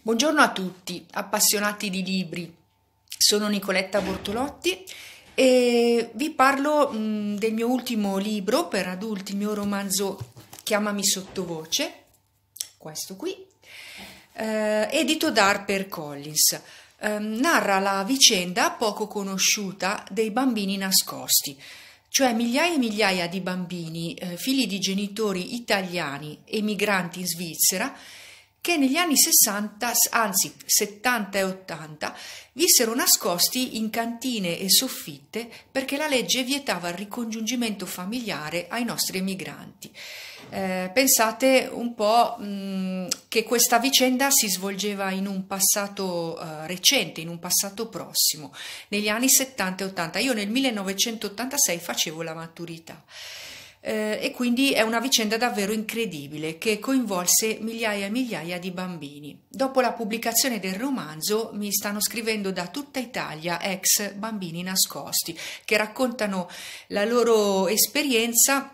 Buongiorno a tutti, appassionati di libri. Sono Nicoletta Bortolotti e vi parlo mh, mm, del mio ultimo libro per adulti, il mio romanzo Chiamami sottovoce, questo qui, eh, edito da Harper Collins. Eh, narra la vicenda poco conosciuta dei bambini nascosti cioè migliaia e migliaia di bambini, eh, figli di genitori italiani emigranti in Svizzera, che negli anni 60, anzi 70 e 80, vissero nascosti in cantine e soffitte perché la legge vietava il ricongiungimento familiare ai nostri emigranti. Eh, pensate un po' mh, che questa vicenda si svolgeva in un passato eh, recente, in un passato prossimo, negli anni 70 e 80. Io nel 1986 facevo la maturità eh, e quindi è una vicenda davvero incredibile che coinvolse migliaia e migliaia di bambini. Dopo la pubblicazione del romanzo mi stanno scrivendo da tutta Italia ex bambini nascosti che raccontano la loro esperienza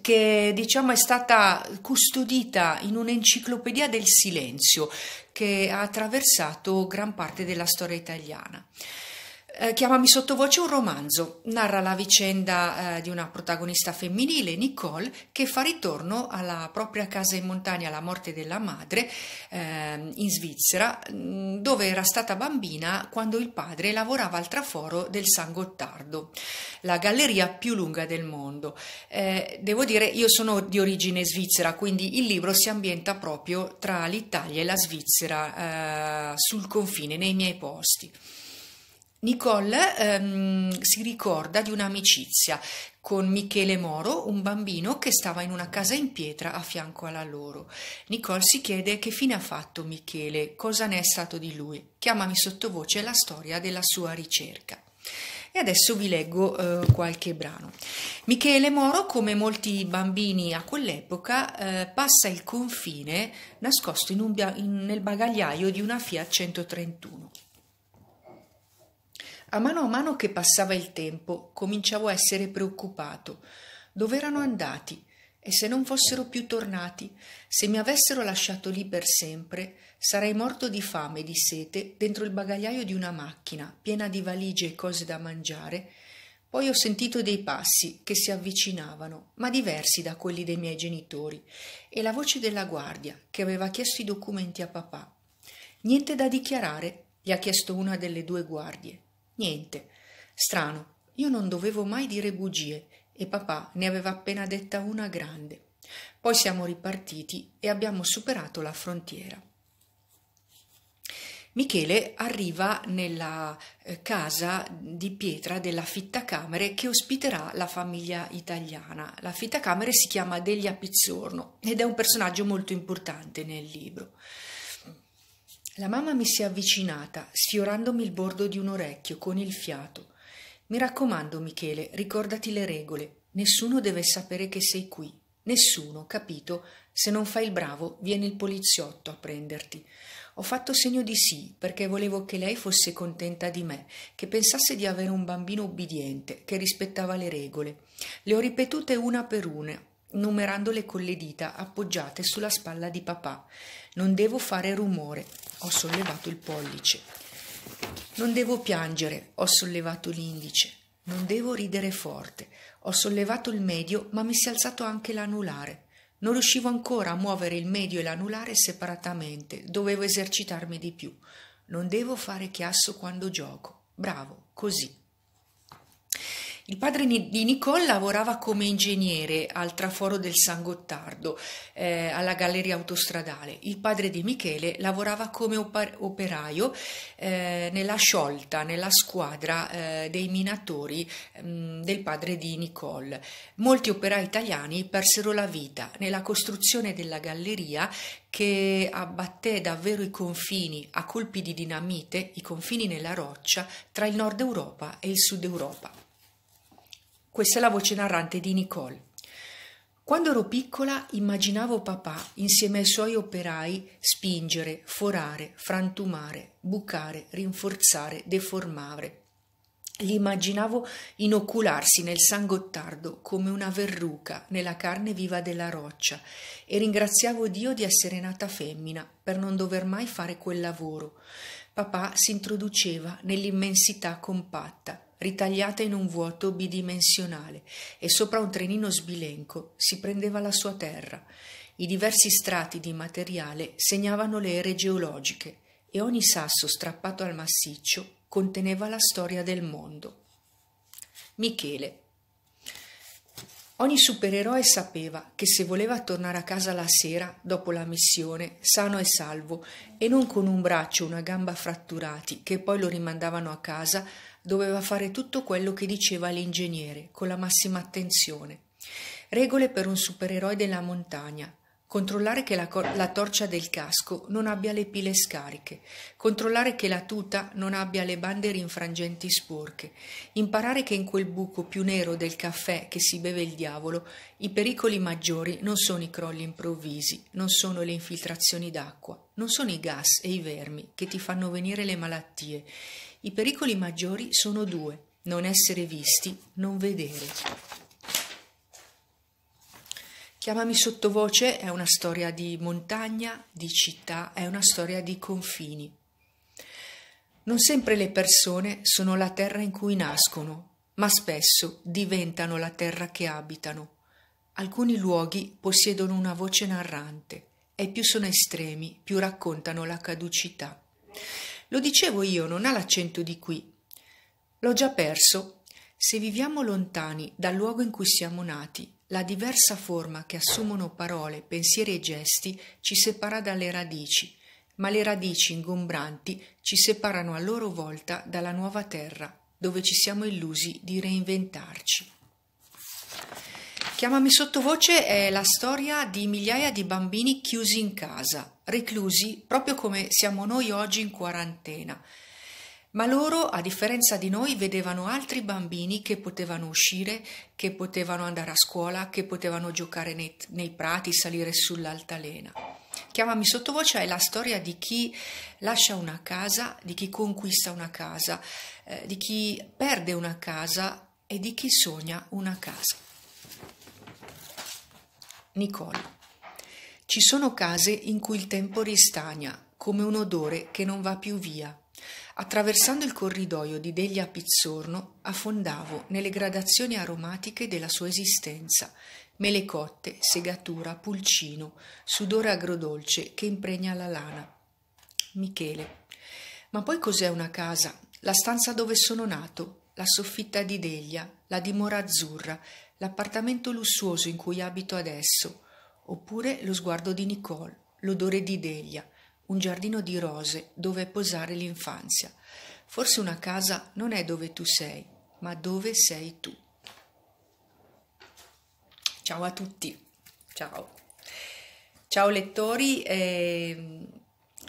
che diciamo è stata custodita in un'enciclopedia del silenzio che ha attraversato gran parte della storia italiana. Eh, chiamami sottovoce un romanzo, narra la vicenda eh, di una protagonista femminile, Nicole, che fa ritorno alla propria casa in montagna alla morte della madre eh, in Svizzera, mm, dove era stata bambina quando il padre lavorava al traforo del San Gottardo, la galleria più lunga del mondo. Eh, devo dire, io sono di origine svizzera, quindi il libro si ambienta proprio tra l'Italia e la Svizzera, eh, sul confine, nei miei posti. Nicole ehm, si ricorda di un'amicizia con Michele Moro, un bambino che stava in una casa in pietra a fianco alla loro. Nicole si chiede che fine ha fatto Michele, cosa ne è stato di lui. Chiamami sottovoce la storia della sua ricerca. E adesso vi leggo eh, qualche brano. Michele Moro, come molti bambini a quell'epoca, eh, passa il confine nascosto in un, in, nel bagagliaio di una Fiat 131. A mano a mano che passava il tempo cominciavo a essere preoccupato. Dove erano andati? E se non fossero più tornati, se mi avessero lasciato lì per sempre, sarei morto di fame e di sete dentro il bagagliaio di una macchina piena di valigie e cose da mangiare. Poi ho sentito dei passi che si avvicinavano, ma diversi da quelli dei miei genitori, e la voce della guardia che aveva chiesto i documenti a papà. Niente da dichiarare, gli ha chiesto una delle due guardie niente strano io non dovevo mai dire bugie e papà ne aveva appena detta una grande poi siamo ripartiti e abbiamo superato la frontiera Michele arriva nella eh, casa di pietra della fitta camere che ospiterà la famiglia italiana. La fitta camere si chiama Deglia Pizzorno ed è un personaggio molto importante nel libro. La mamma mi si è avvicinata, sfiorandomi il bordo di un orecchio con il fiato. Mi raccomando, Michele, ricordati le regole. Nessuno deve sapere che sei qui. Nessuno, capito? Se non fai il bravo, viene il poliziotto a prenderti. Ho fatto segno di sì, perché volevo che lei fosse contenta di me, che pensasse di avere un bambino ubbidiente, che rispettava le regole. Le ho ripetute una per una, numerandole con le dita appoggiate sulla spalla di papà. Non devo fare rumore, ho sollevato il pollice. Non devo piangere, ho sollevato l'indice. Non devo ridere forte, ho sollevato il medio, ma mi si è alzato anche l'anulare. Non riuscivo ancora a muovere il medio e l'anulare separatamente, dovevo esercitarmi di più. Non devo fare chiasso quando gioco. Bravo, così. Il padre di Nicole lavorava come ingegnere al traforo del San Gottardo, eh, alla galleria autostradale. Il padre di Michele lavorava come operaio eh, nella sciolta, nella squadra eh, dei minatori mh, mm, del padre di Nicole. Molti operai italiani persero la vita nella costruzione della galleria che abbatté davvero i confini a colpi di dinamite, i confini nella roccia tra il nord Europa e il sud Europa. Questa è la voce narrante di Nicole. Quando ero piccola immaginavo papà insieme ai suoi operai spingere, forare, frantumare, bucare, rinforzare, deformare. Li immaginavo inocularsi nel sangottardo come una verruca nella carne viva della roccia e ringraziavo Dio di essere nata femmina per non dover mai fare quel lavoro. Papà si introduceva nell'immensità compatta ritagliata in un vuoto bidimensionale, e sopra un trenino sbilenco si prendeva la sua terra. I diversi strati di materiale segnavano le ere geologiche, e ogni sasso strappato al massiccio conteneva la storia del mondo. Michele Ogni supereroe sapeva che se voleva tornare a casa la sera, dopo la missione, sano e salvo, e non con un braccio o una gamba fratturati, che poi lo rimandavano a casa, doveva fare tutto quello che diceva l'ingegnere, con la massima attenzione. Regole per un supereroe della montagna, controllare che la, la, torcia del casco non abbia le pile scariche, controllare che la tuta non abbia le bande rinfrangenti sporche, imparare che in quel buco più nero del caffè che si beve il diavolo i pericoli maggiori non sono i crolli improvvisi, non sono le infiltrazioni d'acqua, non sono i gas e i vermi che ti fanno venire le malattie. I pericoli maggiori sono due, non essere visti, non vedere. Chiamami sottovoce è una storia di montagna, di città, è una storia di confini. Non sempre le persone sono la terra in cui nascono, ma spesso diventano la terra che abitano. Alcuni luoghi possiedono una voce narrante e più sono estremi, più raccontano la caducità. Lo dicevo io, non ha l'accento di qui. L'ho già perso. Se viviamo lontani dal luogo in cui siamo nati, la diversa forma che assumono parole, pensieri e gesti ci separa dalle radici, ma le radici ingombranti ci separano a loro volta dalla nuova terra, dove ci siamo illusi di reinventarci. Chiamami sottovoce è la storia di migliaia di bambini chiusi in casa, reclusi proprio come siamo noi oggi in quarantena, ma loro, a differenza di noi, vedevano altri bambini che potevano uscire, che potevano andare a scuola, che potevano giocare nei, nei prati, salire sull'altalena. Chiamami sottovoce è la storia di chi lascia una casa, di chi conquista una casa, eh, di chi perde una casa e di chi sogna una casa. Nicola. Ci sono case in cui il tempo ristagna, come un odore che non va più via. Attraversando il corridoio di Deglia Pizzorno, affondavo nelle gradazioni aromatiche della sua esistenza, mele cotte, segatura, pulcino, sudore agrodolce che impregna la lana. Michele. Ma poi cos'è una casa? La stanza dove sono nato, la soffitta di Deglia, la dimora azzurra, l'appartamento lussuoso in cui abito adesso, oppure lo sguardo di Nicole, l'odore di Deglia, un giardino di rose dove posare l'infanzia. Forse una casa non è dove tu sei, ma dove sei tu. Ciao a tutti, ciao. Ciao lettori, eh,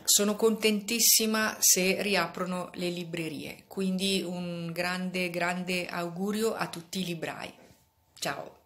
sono contentissima se riaprono le librerie, quindi un grande, grande augurio a tutti i librai. Ciao.